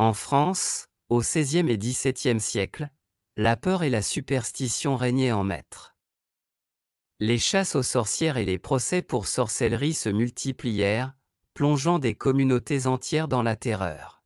En France, au XVIe et XVIIe siècle, la peur et la superstition régnaient en maître. Les chasses aux sorcières et les procès pour sorcellerie se multiplièrent, plongeant des communautés entières dans la terreur.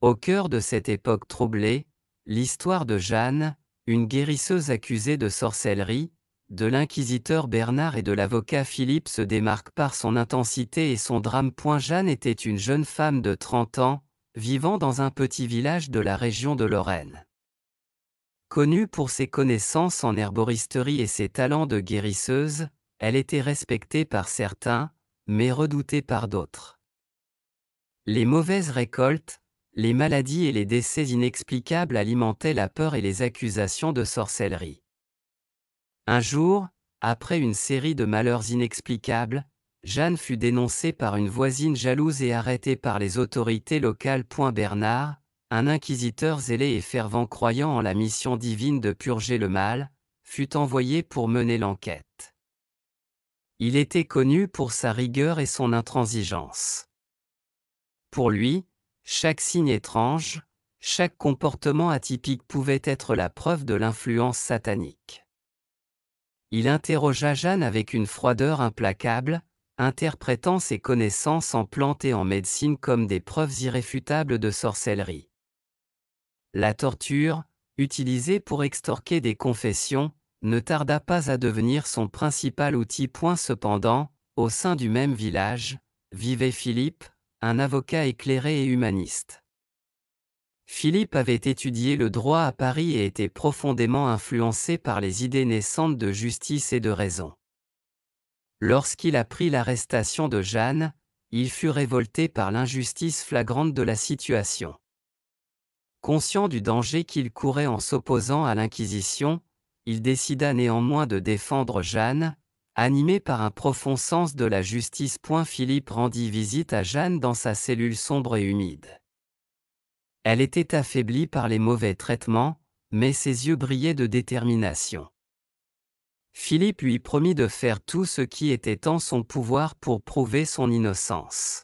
Au cœur de cette époque troublée, l'histoire de Jeanne, une guérisseuse accusée de sorcellerie, de l'inquisiteur Bernard et de l'avocat Philippe se démarque par son intensité et son drame. Jeanne était une jeune femme de 30 ans, vivant dans un petit village de la région de Lorraine. Connue pour ses connaissances en herboristerie et ses talents de guérisseuse, elle était respectée par certains, mais redoutée par d'autres. Les mauvaises récoltes, les maladies et les décès inexplicables alimentaient la peur et les accusations de sorcellerie. Un jour, après une série de malheurs inexplicables, Jeanne fut dénoncée par une voisine jalouse et arrêtée par les autorités locales. Bernard, un inquisiteur zélé et fervent croyant en la mission divine de purger le mal, fut envoyé pour mener l'enquête. Il était connu pour sa rigueur et son intransigeance. Pour lui, chaque signe étrange, chaque comportement atypique pouvait être la preuve de l'influence satanique. Il interrogea Jeanne avec une froideur implacable, interprétant ses connaissances en plantes et en médecine comme des preuves irréfutables de sorcellerie. La torture, utilisée pour extorquer des confessions, ne tarda pas à devenir son principal outil. Point cependant, au sein du même village, vivait Philippe, un avocat éclairé et humaniste. Philippe avait étudié le droit à Paris et était profondément influencé par les idées naissantes de justice et de raison. Lorsqu'il apprit l'arrestation de Jeanne, il fut révolté par l'injustice flagrante de la situation. Conscient du danger qu'il courait en s'opposant à l'Inquisition, il décida néanmoins de défendre Jeanne, animé par un profond sens de la justice. Philippe rendit visite à Jeanne dans sa cellule sombre et humide. Elle était affaiblie par les mauvais traitements, mais ses yeux brillaient de détermination. Philippe lui promit de faire tout ce qui était en son pouvoir pour prouver son innocence.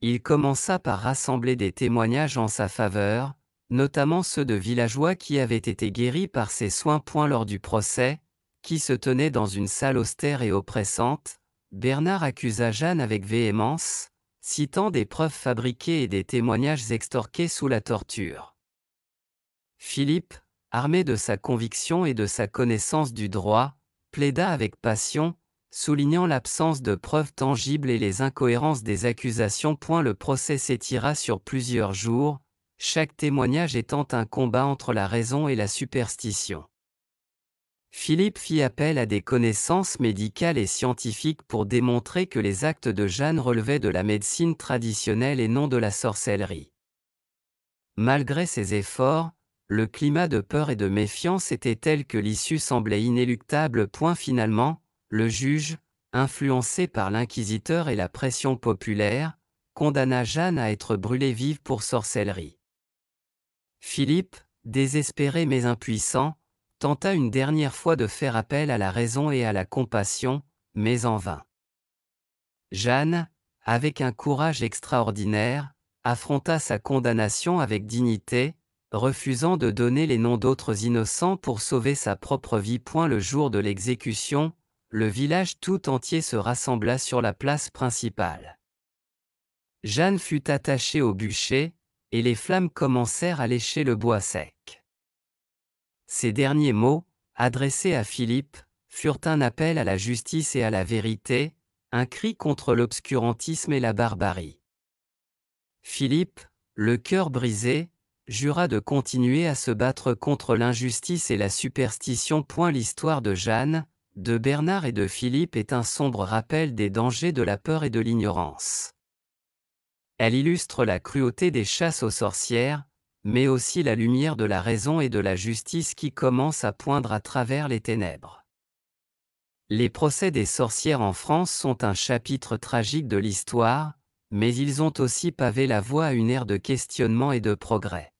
Il commença par rassembler des témoignages en sa faveur, notamment ceux de villageois qui avaient été guéris par ses soins point lors du procès, qui se tenaient dans une salle austère et oppressante, Bernard accusa Jeanne avec véhémence, citant des preuves fabriquées et des témoignages extorqués sous la torture. Philippe, armé de sa conviction et de sa connaissance du droit, plaida avec passion, soulignant l'absence de preuves tangibles et les incohérences des accusations. Point le procès s'étira sur plusieurs jours, chaque témoignage étant un combat entre la raison et la superstition. Philippe fit appel à des connaissances médicales et scientifiques pour démontrer que les actes de Jeanne relevaient de la médecine traditionnelle et non de la sorcellerie. Malgré ses efforts, le climat de peur et de méfiance était tel que l'issue semblait inéluctable. Point finalement, le juge, influencé par l'inquisiteur et la pression populaire, condamna Jeanne à être brûlée vive pour sorcellerie. Philippe, désespéré mais impuissant, tenta une dernière fois de faire appel à la raison et à la compassion, mais en vain. Jeanne, avec un courage extraordinaire, affronta sa condamnation avec dignité, refusant de donner les noms d'autres innocents pour sauver sa propre vie. Point le jour de l'exécution, le village tout entier se rassembla sur la place principale. Jeanne fut attachée au bûcher, et les flammes commencèrent à lécher le bois sec. Ces derniers mots, adressés à Philippe, furent un appel à la justice et à la vérité, un cri contre l'obscurantisme et la barbarie. Philippe, le cœur brisé, jura de continuer à se battre contre l'injustice et la superstition. L'histoire de Jeanne, de Bernard et de Philippe est un sombre rappel des dangers de la peur et de l'ignorance. Elle illustre la cruauté des chasses aux sorcières, mais aussi la lumière de la raison et de la justice qui commence à poindre à travers les ténèbres. Les procès des sorcières en France sont un chapitre tragique de l'histoire, mais ils ont aussi pavé la voie à une ère de questionnement et de progrès.